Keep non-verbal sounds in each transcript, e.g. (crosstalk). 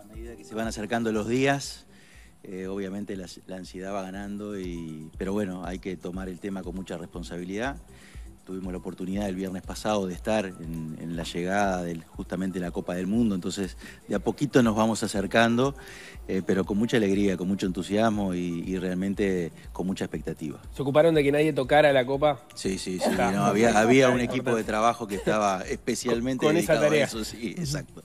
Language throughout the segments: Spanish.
a medida que se van acercando los días, eh, obviamente la, la, ansiedad va ganando, y, pero bueno, hay que tomar el tema con mucha responsabilidad tuvimos la oportunidad el viernes pasado de estar en, la llegada del, justamente de la Copa del Mundo, entonces de a poquito nos vamos acercando, eh, pero con mucha alegría, con mucho entusiasmo y, realmente con mucha expectativa. ¿Se ocuparon de que nadie tocara la Copa? Sí, sí, sí, había, un equipo de trabajo que estaba (laughs) especialmente con, dedicado a eso, sí, exacto.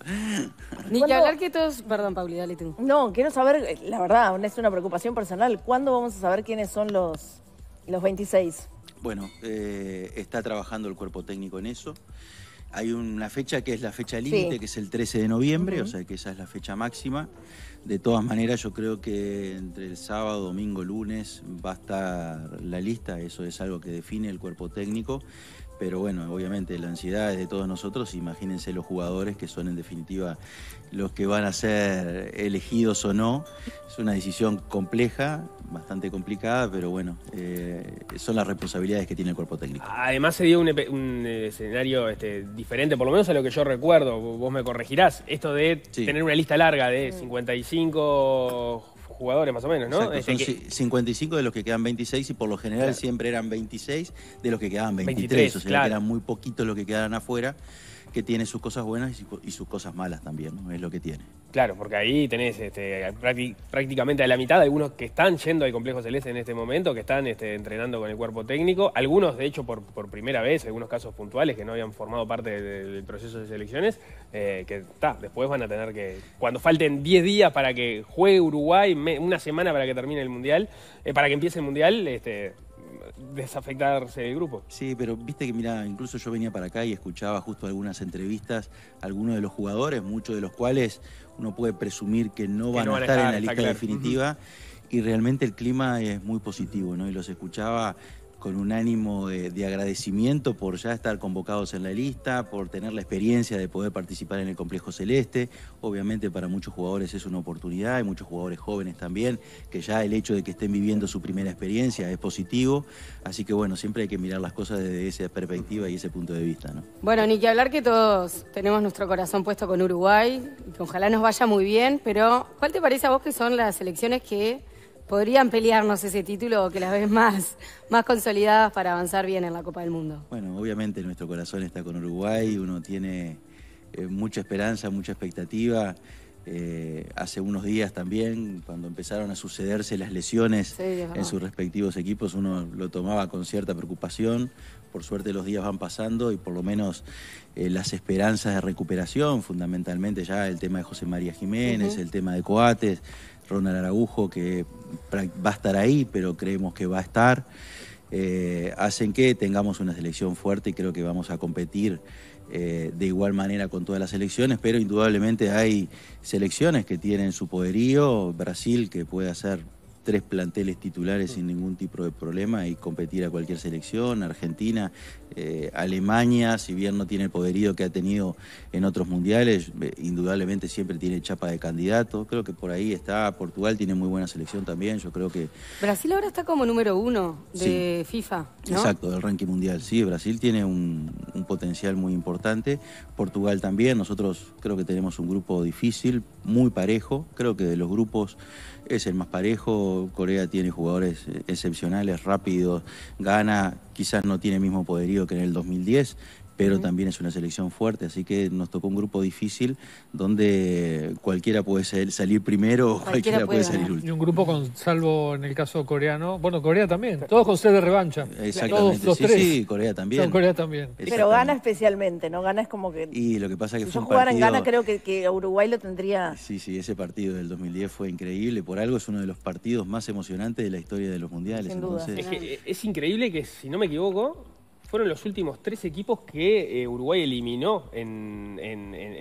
Ni hablar que todos, perdón Pauli, dale No, quiero saber, eh, la verdad, es una preocupación personal, ¿cuándo vamos a saber quiénes son los, los 26? Bueno, eh, está trabajando el cuerpo técnico en eso. Hay una fecha que es la fecha límite, que es el 13 de noviembre, o sea que esa es la fecha máxima. De todas maneras, yo creo que entre el sábado, domingo, lunes va a estar la lista, eso es algo que define el cuerpo técnico pero bueno, obviamente la ansiedad es de todos nosotros, imagínense los jugadores que son en definitiva los que van a ser elegidos o no, es una decisión compleja, bastante complicada, pero bueno, eh, son las responsabilidades que tiene el cuerpo técnico. Además se dio un, eh, escenario este, diferente, por lo menos a lo que yo recuerdo, vos me corregirás, esto de tener una lista larga de 55 jugadores más o menos, ¿no? Este son 55 de los que quedan 26 y por lo general siempre eran 26 de los que quedaban 23, o sea que eran muy poquitos los que quedaban afuera que tiene sus cosas buenas y, sus cosas malas también, ¿no? es lo que tiene. Claro, porque ahí tenés este, prácticamente a la mitad algunos que están yendo al complejo celeste en este momento, que están este, entrenando con el cuerpo técnico, algunos de hecho por, primera vez, algunos casos puntuales que no habían formado parte del proceso de selecciones, eh, que está después van a tener que, cuando falten 10 días para que juegue Uruguay, una semana para que termine el Mundial, eh, para que empiece el Mundial, este, desafectarse del grupo. Sí, pero viste que, mira, incluso yo venía para acá y escuchaba justo algunas entrevistas a algunos de los jugadores, muchos de los cuales uno puede presumir que no van, a estar, en la lista definitiva. Y realmente el clima es muy positivo, ¿no? Y los escuchaba con un ánimo de, agradecimiento por ya estar convocados en la lista, por tener la experiencia de poder participar en el Complejo Celeste. Obviamente para muchos jugadores es una oportunidad, hay muchos jugadores jóvenes también, que ya el hecho de que estén viviendo su primera experiencia es positivo. Así que bueno, siempre hay que mirar las cosas desde esa perspectiva y ese punto de vista. ¿no? Bueno, ni que hablar que todos tenemos nuestro corazón puesto con Uruguay, y que ojalá nos vaya muy bien, pero ¿cuál te parece a vos que son las elecciones que podrían pelearnos ese título que las ves más, más consolidadas para avanzar bien en la Copa del Mundo. Bueno, obviamente nuestro corazón está con Uruguay, uno tiene eh, mucha esperanza, mucha expectativa. Eh, hace unos días también, cuando empezaron a sucederse las lesiones en sus respectivos equipos, uno lo tomaba con cierta preocupación. Por suerte los días van pasando y por lo menos eh, las esperanzas de recuperación, fundamentalmente ya el tema de José María Jiménez, el tema de Coates, Ronald Araujo, que va a estar ahí, pero creemos que va a estar, eh, hacen que tengamos una selección fuerte y creo que vamos a competir eh, de igual manera con todas las selecciones, pero indudablemente hay selecciones que tienen su poderío, Brasil que puede hacer tres planteles titulares mm. sin ningún tipo de problema y competir a cualquier selección, Argentina, eh, Alemania, si bien no tiene el poderío que ha tenido en otros mundiales, eh, indudablemente siempre tiene chapa de candidato, creo que por ahí está, Portugal tiene muy buena selección también, yo creo que... Brasil ahora está como número uno de FIFA. Exacto, del ranking mundial, sí, Brasil tiene un potencial muy importante, Portugal también, nosotros creo que tenemos un grupo difícil, muy parejo, creo que de los grupos es el más parejo, Corea tiene jugadores eh, excepcionales, rápidos, gana, quizás no tiene el mismo poderío que en el 2010, pero también es una selección fuerte, así que nos tocó un grupo difícil donde cualquiera puede salir primero o cualquiera, puede, salir último. Y un grupo con, salvo en el caso coreano, bueno, Corea también, todos con sed de revancha. Exactamente, los sí, tres. sí, Corea también. Pero gana especialmente, ¿no? Gana es como que... Y lo que pasa es que si yo en Gana creo que, Uruguay lo tendría... Sí, sí, ese partido del 2010 fue increíble, por algo es uno de los partidos más emocionantes de la historia de los mundiales. Es, es increíble que, si no me equivoco, fueron los últimos tres equipos que eh, Uruguay eliminó en,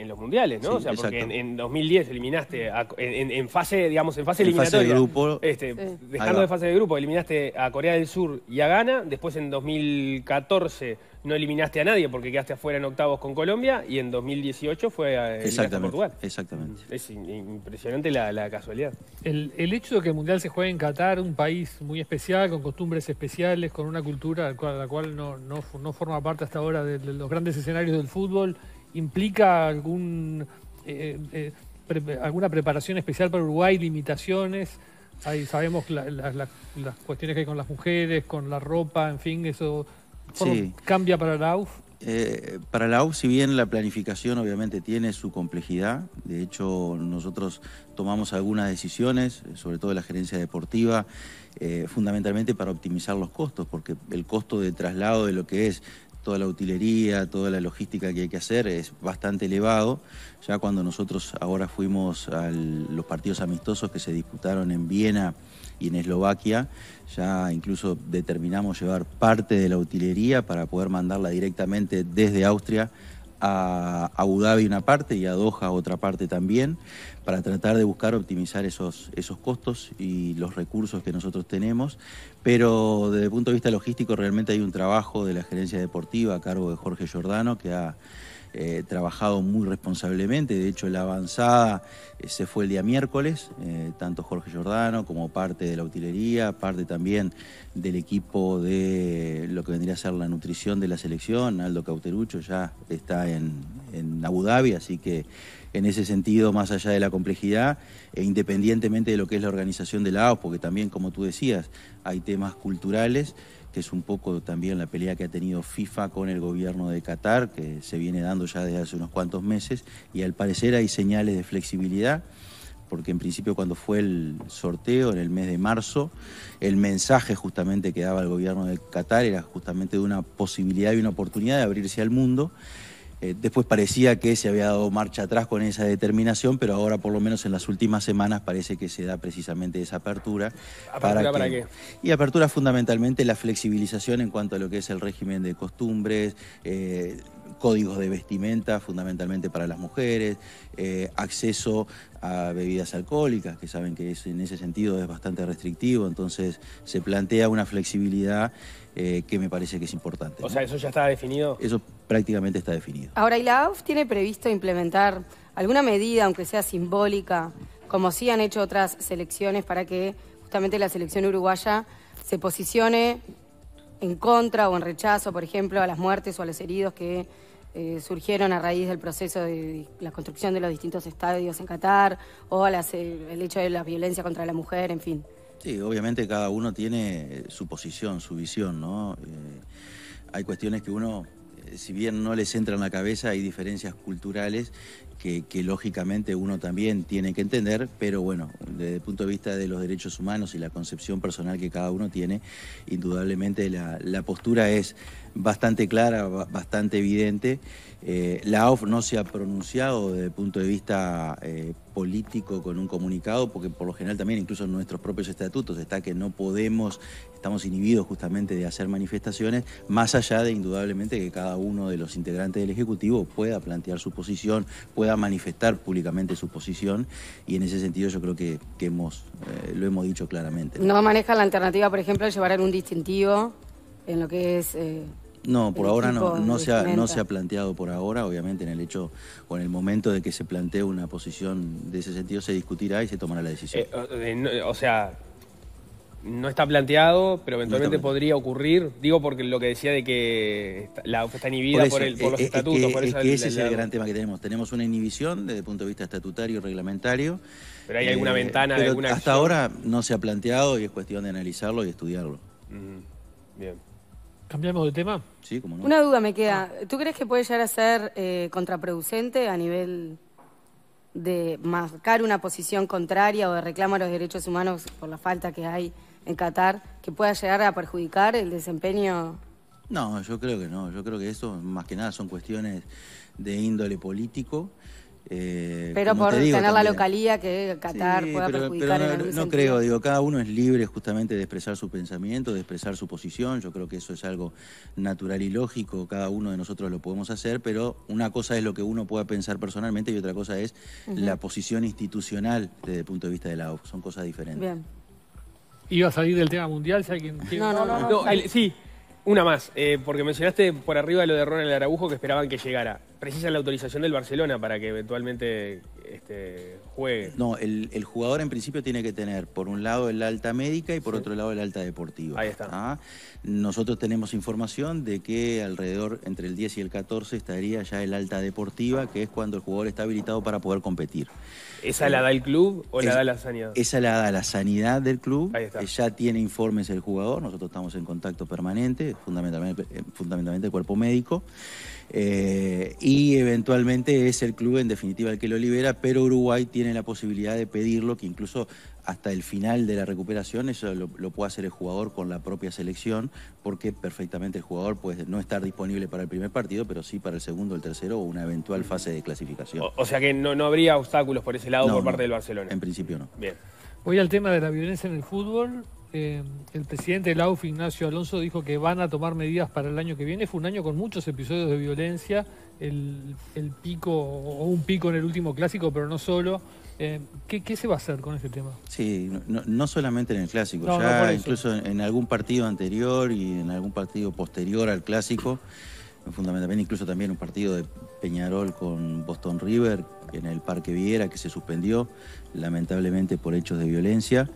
los mundiales, ¿no? o sea, porque en, 2010 eliminaste en, fase, digamos, en fase eliminatoria. Fase de grupo. Este, dejando de fase de grupo, eliminaste a Corea del Sur y a Ghana. Después en 2014 no eliminaste a nadie porque quedaste afuera en octavos con Colombia y en 2018 fue eh, a, exactamente, Portugal. Exactamente. Es impresionante la, casualidad. El, hecho de que el Mundial se juegue en Qatar, un país muy especial, con costumbres especiales, con una cultura a cual, la cual no, forma parte hasta ahora de, los grandes escenarios del fútbol, implica eh, eh, alguna preparación especial para Uruguay, limitaciones, ahí sabemos las cuestiones que hay con las mujeres, con la ropa, en fin, eso ¿Cambia para la UF? Eh, para la UF, si bien la planificación obviamente tiene su complejidad, de hecho nosotros tomamos algunas decisiones, sobre todo la gerencia deportiva, eh, fundamentalmente para optimizar los costos, porque el costo de traslado de lo que es toda la utilería, toda la logística que hay que hacer es bastante elevado. Ya cuando nosotros ahora fuimos a los partidos amistosos que se disputaron en Viena, y en Eslovaquia ya incluso determinamos llevar parte de la utilería para poder mandarla directamente desde Austria a Abu una parte y a Doha otra parte también, para tratar de buscar optimizar esos, esos costos y los recursos que nosotros tenemos. Pero desde el punto de vista logístico realmente hay un trabajo de la gerencia deportiva a cargo de Jorge Giordano que ha eh, trabajado muy responsablemente. De hecho, la avanzada eh, se fue el día miércoles, eh, tanto Jorge Giordano como parte de la utilería, parte también del equipo de lo que vendría a ser la nutrición de la selección. Aldo Cauterucho ya está en, en Abu Dhabi, así que en ese sentido, más allá de la complejidad, e independientemente de lo que es la organización de la AOS, porque también, como tú decías, hay temas culturales que es un poco también la pelea que ha tenido FIFA con el gobierno de Qatar, que se viene dando ya desde hace unos cuantos meses, y al parecer hay señales de flexibilidad, porque en principio cuando fue el sorteo en el mes de marzo, el mensaje justamente que daba el gobierno de Qatar era justamente de una posibilidad y una oportunidad de abrirse al mundo. Eh, después parecía que se había dado marcha atrás con esa determinación, pero ahora por lo menos en las últimas semanas parece que se da precisamente esa apertura. ¿Apertura para, qué? Y apertura fundamentalmente la flexibilización en cuanto a lo que es el régimen de costumbres, eh, códigos de vestimenta fundamentalmente para las mujeres, eh, acceso a bebidas alcohólicas, que saben que es, en ese sentido es bastante restrictivo, entonces se plantea una flexibilidad eh, que me parece que es importante. O sea, ¿eso ya está definido? Eso prácticamente está definido. Ahora, ¿y la AUF tiene previsto implementar alguna medida, aunque sea simbólica, como sí han hecho otras selecciones, para que justamente la selección uruguaya se posicione en contra o en rechazo, por ejemplo, a las muertes o a los heridos que eh, surgieron a raíz del proceso de la construcción de los distintos estadios en Qatar o eh, el hecho de la violencia contra la mujer, en fin. Sí, obviamente cada uno tiene su posición, su visión, ¿no? Eh, hay cuestiones que uno si bien no les entra en la cabeza, hay diferencias culturales que, lógicamente uno también tiene que entender, pero bueno, desde el punto de vista de los derechos humanos y la concepción personal que cada uno tiene, indudablemente la, postura es bastante clara, bastante evidente. Eh, la OF no se ha pronunciado desde el punto de vista eh, político con un comunicado, porque por lo general también incluso en nuestros propios estatutos está que no podemos, estamos inhibidos justamente de hacer manifestaciones, más allá de indudablemente que cada uno de los integrantes del Ejecutivo pueda plantear su posición, pueda manifestar públicamente su posición, y en ese sentido yo creo que, hemos, eh, lo hemos dicho claramente. ¿no? maneja la alternativa, por ejemplo, llevar en un distintivo en lo que es... Eh, no, por ahora no, no se, ha, no se ha planteado por ahora, obviamente en el hecho o en el momento de que se plantee una posición de ese sentido se discutirá y se tomará la decisión. Eh, eh, o sea, no está planteado, pero eventualmente podría ocurrir, digo porque lo que decía de que la está inhibida por, el, por eh, los estatutos. Es ese es el gran tema que tenemos, tenemos una inhibición desde el punto de vista estatutario y reglamentario. Pero hay alguna ventana, pero alguna Hasta ahora no se ha planteado y es cuestión de analizarlo y estudiarlo. Mm, bien. ¿Cambiamos de tema? Sí, como no. Una duda me queda. ¿Tú crees que puede llegar a ser eh, contraproducente a nivel de marcar una posición contraria o de reclamo a los derechos humanos por la falta que hay en Qatar, que pueda llegar a perjudicar el desempeño? No, yo creo que no. Yo creo que eso, más que nada, son cuestiones de índole político. Eh, pero por tener la localía que Qatar pueda perjudicar no, creo, digo, cada uno es libre justamente de expresar su pensamiento, de expresar su posición, yo creo que eso es algo natural y lógico, cada uno de nosotros lo podemos hacer, pero una cosa es lo que uno pueda pensar personalmente y otra cosa es la posición institucional desde el punto de vista de la son cosas diferentes. Bien. Iba a salir del tema mundial No, no, no. sí, una más, eh, porque mencionaste por arriba lo de Ronald Araujo que esperaban que llegara precisa la autorización del Barcelona para que eventualmente este, juegue. No, el, jugador en principio tiene que tener por un lado el alta médica y por otro lado el alta deportiva. Ahí está. Ah, nosotros tenemos información de que alrededor entre el 10 y el 14 estaría ya el alta deportiva, que es cuando el jugador está habilitado para poder competir. ¿Esa la da el club o la da la sanidad? Esa la da la sanidad del club. Ahí Ya tiene informes el jugador, nosotros estamos en contacto permanente, fundamentalmente, eh, fundamentalmente el cuerpo médico. Eh, y eventualmente es el club en definitiva el que lo libera, pero Uruguay tiene la posibilidad de pedirlo, que incluso hasta el final de la recuperación eso lo, puede hacer el jugador con la propia selección, porque perfectamente el jugador puede no estar disponible para el primer partido, pero sí para el segundo, el tercero o una eventual fase de clasificación. O, sea que no, no, habría obstáculos por ese lado por parte del Barcelona. En principio no. Bien. Voy al tema de la violencia en el fútbol. Eh, el presidente del AUF, Ignacio Alonso, dijo que van a tomar medidas para el año que viene. Fue un año con muchos episodios de violencia, el, pico o un pico en el último clásico, pero no solo. Eh, ¿qué, se va a hacer con este tema? Sí, no, solamente en el clásico, ya incluso en, algún partido anterior y en algún partido posterior al clásico fundamentalmente incluso también un partido de Peñarol con Boston River en el Parque Viera que se suspendió lamentablemente por hechos de violencia.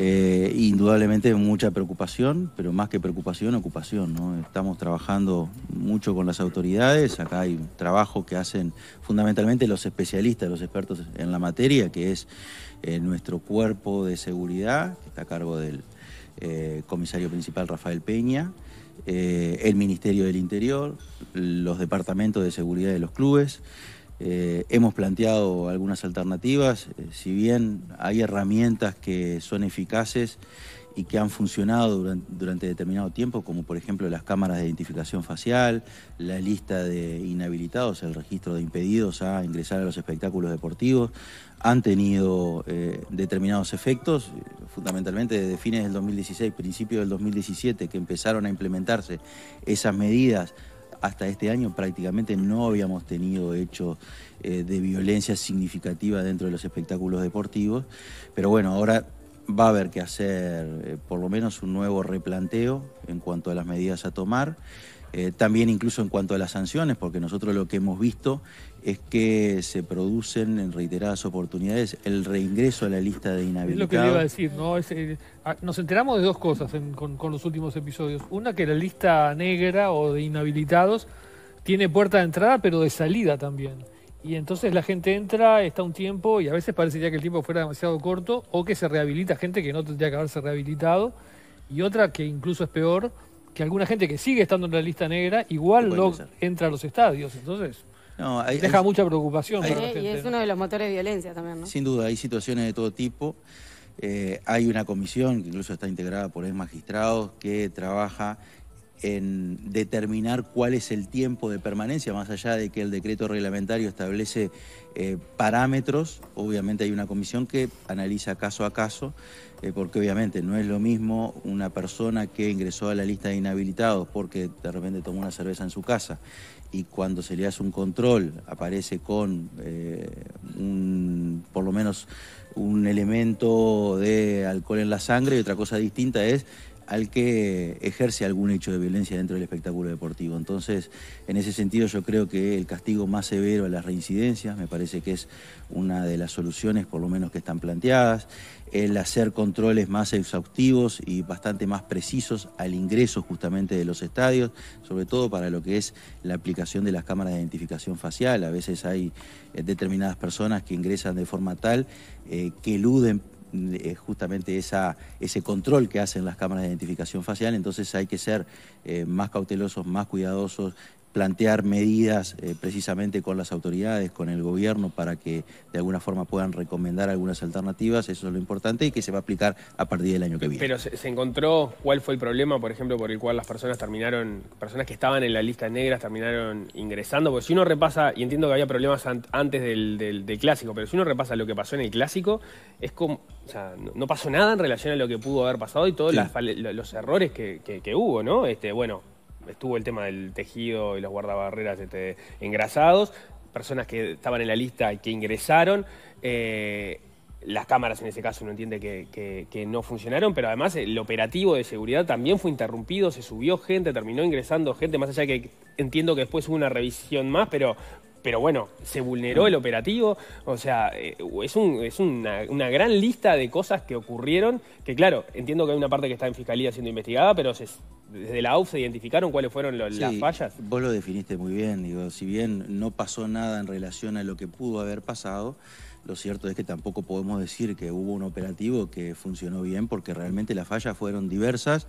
Eh, indudablemente mucha preocupación, pero más que preocupación, ocupación. Estamos trabajando mucho con las autoridades, acá hay trabajo que hacen fundamentalmente los especialistas, los expertos en la materia, que es eh, nuestro cuerpo de seguridad, que está a cargo del eh, comisario principal Rafael Peña, el Ministerio del Interior, los departamentos de seguridad de los clubes. Eh, hemos planteado algunas alternativas, eh, si bien hay herramientas que son eficaces y que han funcionado durante, determinado tiempo, como por ejemplo las cámaras de identificación facial, la lista de inhabilitados, el registro de impedidos a ingresar a los espectáculos deportivos, han tenido eh, determinados efectos, fundamentalmente desde fines del 2016, principios del 2017, que empezaron a implementarse esas medidas hasta este año prácticamente no habíamos tenido hechos eh, de violencia significativa dentro de los espectáculos deportivos, pero bueno, ahora va a haber que hacer eh, por lo menos un nuevo replanteo en cuanto a las medidas a tomar. Eh, también incluso en cuanto a las sanciones, porque nosotros lo que hemos visto es que se producen en reiteradas oportunidades el reingreso a la lista de inhabilitados. Es lo que le iba a decir, ¿no? Eh, ah, nos enteramos de dos cosas con, con, los últimos episodios. Una, que la lista negra o de inhabilitados tiene puerta de entrada, pero de salida también. Y entonces la gente entra, está un tiempo y a veces parecería que el tiempo fuera demasiado corto o que se rehabilita gente que no tendría que haberse rehabilitado. Y otra que incluso es peor, que alguna gente que sigue estando en la lista negra igual no entra a los estadios. Entonces, deja mucha preocupación. y es uno de los motores de violencia también, ¿no? Sin duda, hay situaciones de todo tipo. Eh, hay una comisión que incluso está integrada por ex magistrados que trabaja en determinar cuál es el tiempo de permanencia, más allá de que el decreto reglamentario establece eh, parámetros, obviamente hay una comisión que analiza caso a caso, eh, porque obviamente no es lo mismo una persona que ingresó a la lista de inhabilitados porque de repente tomó una cerveza en su casa y cuando se le hace un control aparece con eh, un, por lo menos un elemento de alcohol en la sangre y otra cosa distinta es al que ejerce algún hecho de violencia dentro del espectáculo deportivo. Entonces, en ese sentido yo creo que el castigo más severo a las reincidencias me parece que es una de las soluciones, por lo menos que están planteadas, el hacer controles más exhaustivos y bastante más precisos al ingreso justamente de los estadios, sobre todo para lo que es la aplicación de las cámaras de identificación facial. A veces hay eh, determinadas personas que ingresan de forma tal eh, que eluden eh, justamente esa, ese control que hacen las cámaras de identificación facial, entonces hay que ser eh, más cautelosos, más cuidadosos plantear medidas eh, precisamente con las autoridades, con el gobierno, para que de alguna forma puedan recomendar algunas alternativas, eso es lo importante y que se va a aplicar a partir del año que viene. Pero se, encontró cuál fue el problema, por ejemplo, por el cual las personas terminaron, personas que estaban en la lista negra terminaron ingresando, porque si uno repasa, y entiendo que había problemas antes del, clásico, pero si uno repasa lo que pasó en el clásico, es como, o sea, no, pasó nada en relación a lo que pudo haber pasado y todos los errores que, que hubo, ¿no? Este, bueno, estuvo el tema del tejido y los guardabarreras este, engrasados, personas que estaban en la lista y que ingresaron. Eh, las cámaras en ese caso no entiende que, que, no funcionaron, pero además el operativo de seguridad también fue interrumpido, se subió gente, terminó ingresando gente, más allá de que entiendo que después hubo una revisión más, pero pero bueno, se vulneró el operativo. O sea, eh, es, una, gran lista de cosas que ocurrieron, que claro, entiendo que hay una parte que está en fiscalía siendo investigada, pero desde la AUF se identificaron cuáles fueron las fallas. Vos lo definiste muy bien, digo, si bien no pasó nada en relación a lo que pudo haber pasado, lo cierto es que tampoco podemos decir que hubo un operativo que funcionó bien porque realmente las fallas fueron diversas,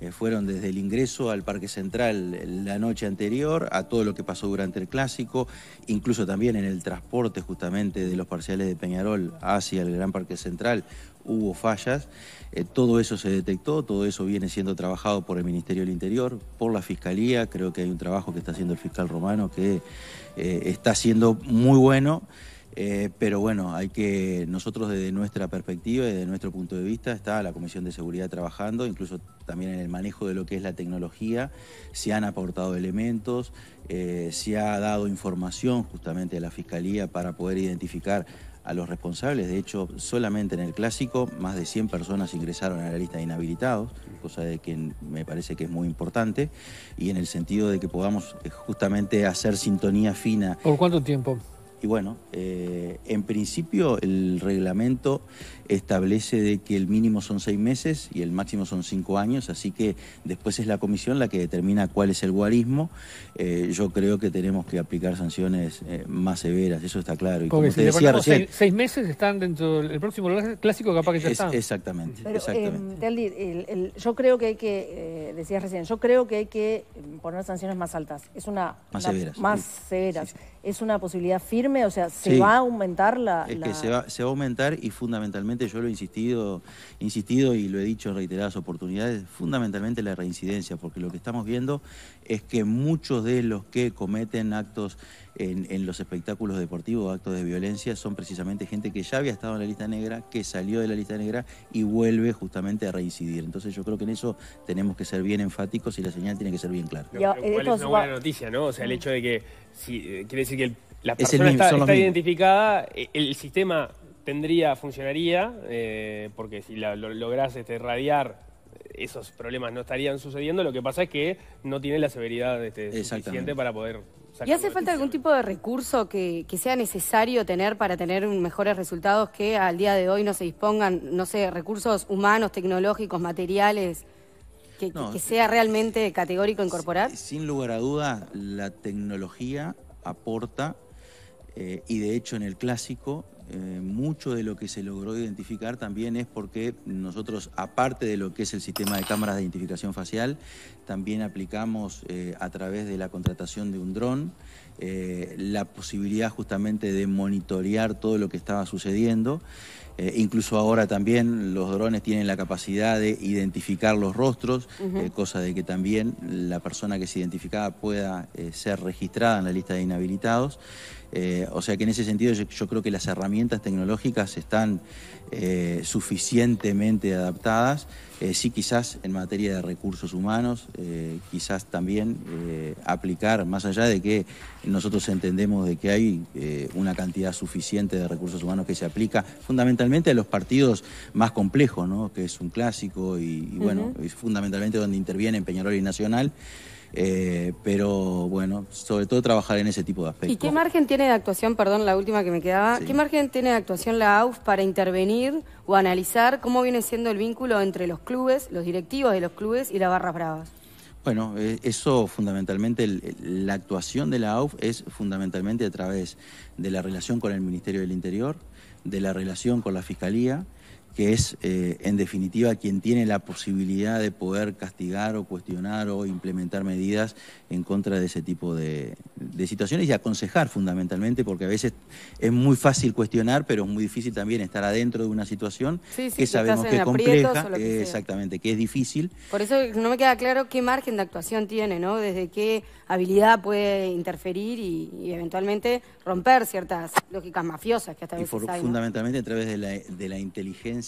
eh, fueron desde el ingreso al Parque Central eh, la noche anterior a todo lo que pasó durante el clásico, incluso también en el transporte justamente de los parciales de Peñarol hacia el Gran Parque Central hubo fallas. Eh, todo eso se detectó, todo eso viene siendo trabajado por el Ministerio del Interior, por la Fiscalía. Creo que hay un trabajo que está haciendo el fiscal romano que está siendo muy bueno. Eh, pero bueno, hay que, nosotros desde nuestra perspectiva y desde nuestro punto de vista, está la Comisión de Seguridad trabajando, incluso también en el manejo de lo que es la tecnología, se han aportado elementos, eh, se ha dado información justamente a la Fiscalía para poder identificar a los responsables. De hecho, solamente en el clásico, más de 100 personas ingresaron a la lista de inhabilitados, cosa de que me parece que es muy importante, y en el sentido de que podamos eh, justamente hacer sintonía fina. ¿Por cuánto tiempo? Y bueno, eh, en principio el reglamento establece de que el mínimo son seis meses y el máximo son cinco años, así que después es la comisión la que determina cuál es el guarismo. Eh, yo creo que tenemos que aplicar sanciones eh, más severas, eso está claro. como decía recién, seis, meses están dentro del próximo clásico, capaz que ya es, Exactamente. Pero, exactamente. yo creo que hay que, decías recién, yo creo que hay que poner sanciones más altas. Es una más severas. Más severas. ¿Es una posibilidad firme? O sea, ¿se va a aumentar la...? Es que se va, se va, a aumentar y fundamentalmente, yo lo he insistido, insistido y lo he dicho en reiteradas oportunidades, fundamentalmente la reincidencia, porque lo que estamos viendo es que muchos de los que cometen actos en, los espectáculos deportivos, actos de violencia, son precisamente gente que ya había estado en la lista negra, que salió de la lista negra y vuelve justamente a reincidir. Entonces yo creo que en eso tenemos que ser bien enfáticos y la señal tiene que ser bien clara. es una buena noticia, ¿no? O sea, el hecho de que Sí, eh, quiere decir que la persona está, identificada, e, el, sistema tendría, funcionaría, eh, porque si la, lo, lográs este, radiar esos problemas no estarían sucediendo, lo que pasa es que no tiene la severidad este, suficiente para poder... ¿Y hace falta algún tipo de recurso que, sea necesario tener para tener mejores resultados que al día de hoy no se dispongan, no sé, recursos humanos, tecnológicos, materiales? que, sea realmente categórico incorporar? Sin lugar a duda, la tecnología aporta, eh, y de hecho en el clásico, eh, mucho de lo que se logró identificar también es porque nosotros, aparte de lo que es el sistema de cámaras de identificación facial, también aplicamos eh, a través de la contratación de un dron eh, la posibilidad justamente de monitorear todo lo que estaba sucediendo. Eh, incluso ahora también los drones tienen la capacidad de identificar los rostros, eh, cosa de que también la persona que se identificaba pueda ser registrada en la lista de inhabilitados. o sea que en ese sentido yo creo que las herramientas tecnológicas están suficientemente adaptadas. Eh, sí, quizás en materia de recursos humanos, eh, quizás también eh, aplicar, más allá de que nosotros entendemos de que hay una cantidad suficiente de recursos humanos que se aplica fundamentalmente a los partidos más complejos, ¿no? que es un clásico y, bueno, fundamentalmente donde intervienen Peñarol y Nacional. Eh, pero bueno, sobre todo trabajar en ese tipo de aspectos. ¿Y qué margen tiene de actuación, perdón, la última que me quedaba, qué margen tiene de actuación la AUF para intervenir o analizar cómo viene siendo el vínculo entre los clubes, los directivos de los clubes y las barras bravas? Bueno, eh, eso fundamentalmente, la actuación de la AUF es fundamentalmente a través de la relación con el Ministerio del Interior, de la relación con la Fiscalía que es eh, en definitiva quien tiene la posibilidad de poder castigar o cuestionar o implementar medidas en contra de ese tipo de, situaciones y aconsejar fundamentalmente, porque a veces es muy fácil cuestionar, pero es muy difícil también estar adentro de una situación que sabemos que es compleja, que exactamente, que es difícil. Por eso no me queda claro qué margen de actuación tiene, ¿no? Desde qué habilidad puede interferir y, eventualmente romper ciertas lógicas mafiosas que hasta fundamentalmente a través de la inteligencia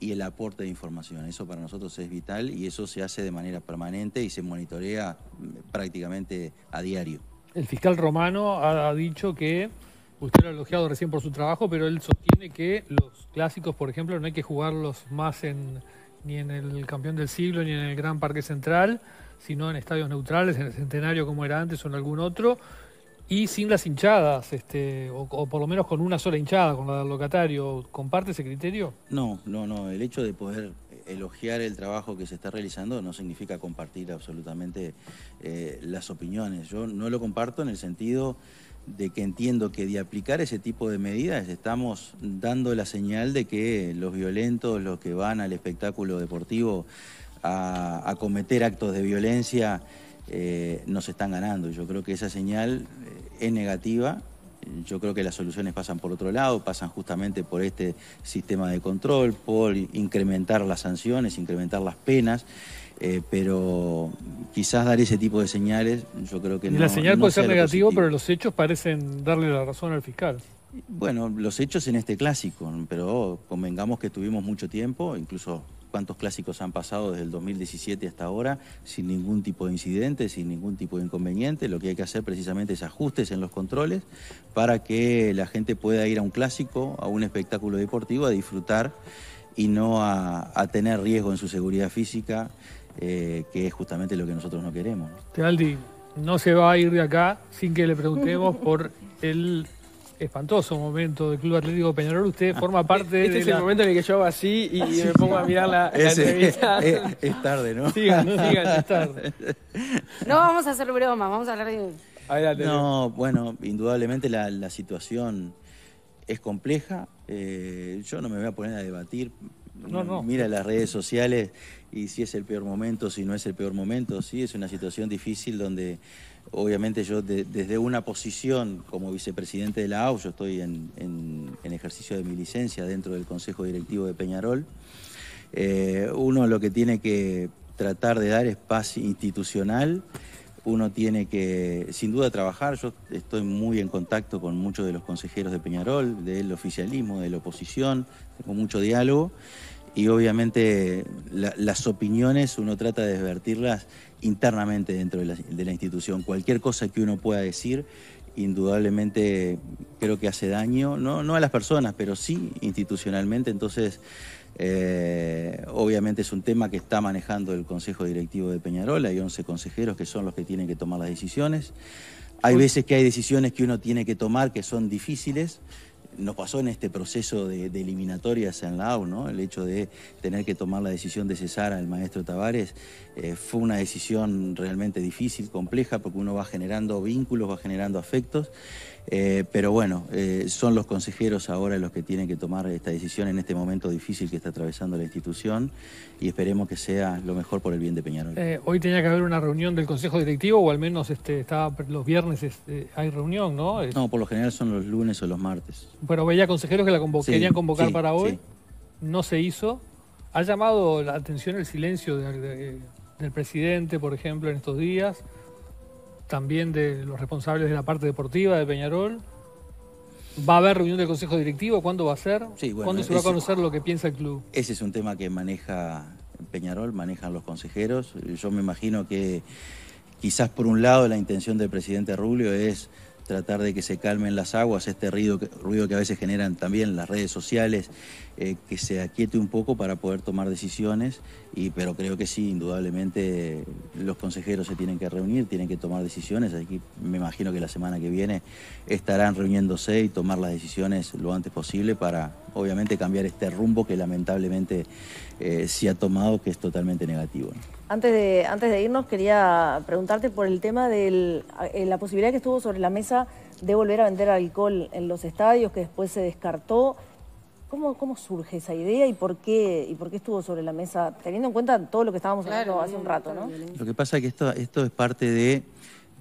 y el aporte de información. Eso para nosotros es vital y eso se hace de manera permanente y se monitorea mm, prácticamente a diario. El fiscal romano ha, dicho que usted lo ha elogiado recién por su trabajo, pero él sostiene que los clásicos, por ejemplo, no hay que jugarlos más ni en el campeón del siglo ni en el Gran Parque Central, sino en estadios neutrales, en el Centenario como era antes o en algún otro y sin las hinchadas, este, o, por lo menos con una sola hinchada, con la del locatario. ¿Comparte ese criterio? No, no, no. El hecho de poder elogiar el trabajo que se está realizando no significa compartir absolutamente eh, las opiniones. Yo no lo comparto en el sentido de que entiendo que de aplicar ese tipo de medidas estamos dando la señal de que los violentos, los que van al espectáculo deportivo a, cometer actos de violencia, eh, nos están ganando. Yo creo que esa señal es negativa. Yo creo que las soluciones pasan por otro lado, pasan justamente por este sistema de control, por incrementar las sanciones, incrementar las penas, eh, pero quizás dar ese tipo de señales, yo creo que La señal puede ser negativa, pero los hechos parecen darle la razón al fiscal. Bueno, los hechos en este clásico, pero convengamos que tuvimos mucho tiempo, incluso cuántos clásicos han pasado desde el 2017 hasta ahora sin ningún tipo de incidente, sin ningún tipo de inconveniente. Lo que hay que hacer precisamente es ajustes en los controles para que la gente pueda ir a un clásico, a un espectáculo deportivo, a disfrutar y no a, tener riesgo en su seguridad física, eh, que es justamente lo que nosotros no queremos. Tealdi, no se va a ir de acá sin que le preguntemos por el espantoso momento del Club Atlético Peñarol, usted forma ah, parte este de es el momento en el que yo hago así y me pongo a mirar la, entrevista. Es, tarde, ¿no? Sigan, sigan, es tarde. No vamos a hacer bromas, vamos a hablar de... no, bueno, indudablemente la, situación es compleja. Eh, yo no me voy a poner a debatir. No, no. Mira las redes sociales y si es el peor momento, si no es el peor momento. Sí, es una situación difícil donde Obviamente yo desde una posición como vicepresidente de la AU, yo estoy en, ejercicio de mi licencia dentro del Consejo Directivo de Peñarol, eh, uno lo que tiene que tratar de dar es paz institucional, uno tiene que sin duda trabajar, yo estoy muy en contacto con muchos de los consejeros de Peñarol, del oficialismo, de la oposición, tengo mucho diálogo y obviamente las opiniones uno trata de desvertirlas internamente dentro de la, institución. Cualquier cosa que uno pueda decir, indudablemente creo que hace daño, no, a las personas, pero sí institucionalmente. Entonces, eh, obviamente es un tema que está manejando el Consejo Directivo de Peñarol, hay 11 consejeros que son los que tienen que tomar las decisiones. Hay veces que hay decisiones que uno tiene que tomar que son difíciles nos pasó en este proceso de, eliminatorias en la AU, ¿no? El hecho de tener que tomar la decisión de cesar al maestro Tavares eh, fue una decisión realmente difícil, compleja, porque uno va generando vínculos, va generando afectos eh, pero bueno, eh, son los consejeros ahora los que tienen que tomar esta decisión en este momento difícil que está atravesando la institución y esperemos que sea lo mejor por el bien de Peñarol. Eh, hoy tenía que haber una reunión del Consejo Directivo o al menos este, los viernes este, hay reunión, ¿no? No, por lo general son los lunes o los martes. Pero veía consejeros que la querían convocar para hoy, no se hizo. ¿Ha llamado la atención el silencio del, del presidente, por ejemplo, en estos días? también de los responsables de la parte deportiva de Peñarol. ¿Va a haber reunión del Consejo Directivo? ¿Cuándo va a ser? ¿Cuándo se va a conocer lo que piensa el club? Ese es un tema que maneja Peñarol, manejan los consejeros. Yo me imagino que quizás por un lado la intención del presidente Rubio es tratar de que se calmen las aguas, este ruido, ruido que a veces generan también las redes sociales eh, que se aquiete un poco para poder tomar decisiones, y, pero creo que sí, indudablemente los consejeros se tienen que reunir, tienen que tomar decisiones, aquí me imagino que la semana que viene estarán reuniéndose y tomar las decisiones lo antes posible para obviamente cambiar este rumbo que lamentablemente eh, se ha tomado, que es totalmente negativo. Antes de, antes de irnos, quería preguntarte por el tema de eh, la posibilidad que estuvo sobre la mesa de volver a vender alcohol en los estadios, que después se descartó. ¿Cómo, surge esa idea y por, qué, y por qué estuvo sobre la mesa, teniendo en cuenta todo lo que estábamos hablando hace un rato? ¿no? Lo que pasa es que esto, esto es parte de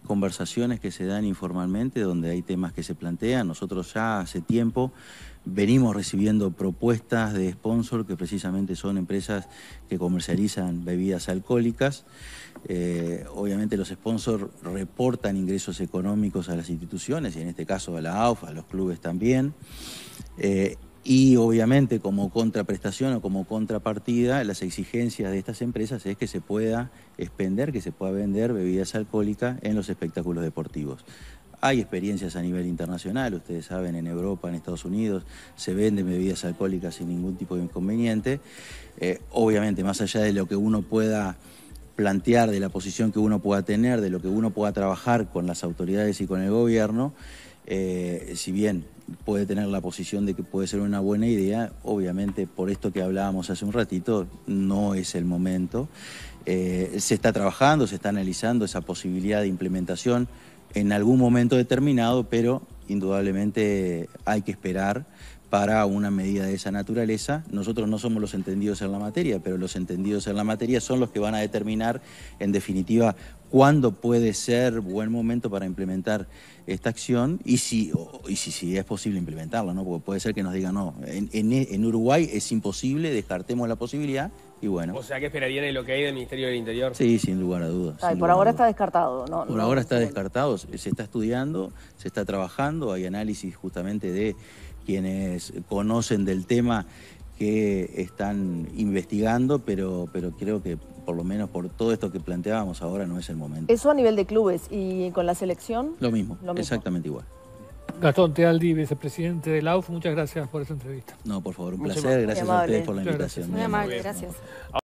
conversaciones que se dan informalmente, donde hay temas que se plantean. Nosotros ya hace tiempo venimos recibiendo propuestas de sponsor que precisamente son empresas que comercializan bebidas alcohólicas. Eh, obviamente los sponsors reportan ingresos económicos a las instituciones y en este caso a la AUF, a los clubes también. Eh, y obviamente como contraprestación o como contrapartida, las exigencias de estas empresas es que se pueda expender, que se pueda vender bebidas alcohólicas en los espectáculos deportivos. Hay experiencias a nivel internacional, ustedes saben, en Europa, en Estados Unidos, se venden bebidas alcohólicas sin ningún tipo de inconveniente. Eh, obviamente, más allá de lo que uno pueda plantear, de la posición que uno pueda tener, de lo que uno pueda trabajar con las autoridades y con el gobierno, eh, si bien puede tener la posición de que puede ser una buena idea, obviamente por esto que hablábamos hace un ratito, no es el momento. Eh, se está trabajando, se está analizando esa posibilidad de implementación en algún momento determinado, pero indudablemente hay que esperar para una medida de esa naturaleza. Nosotros no somos los entendidos en la materia, pero los entendidos en la materia son los que van a determinar, en definitiva, cuándo puede ser buen momento para implementar esta acción y si, y si, si es posible implementarla, ¿no? Porque puede ser que nos digan, no, en, Uruguay es imposible, descartemos la posibilidad, y bueno. O sea, que lo que hay del Ministerio del Interior. Sí, sin lugar a dudas. por ahora está descartado, ¿no? Por ahora está descartado, se está estudiando, se está trabajando, hay análisis justamente de quienes conocen del tema que están investigando, pero, pero creo que por lo menos por todo esto que planteábamos ahora no es el momento. Eso a nivel de clubes y con la selección. Lo mismo, exactamente igual. Gastón Tealdi, vicepresidente de la UF, muchas gracias por esta entrevista. No, por favor, un placer, gracias a ustedes por la invitación. Muy amable, gracias.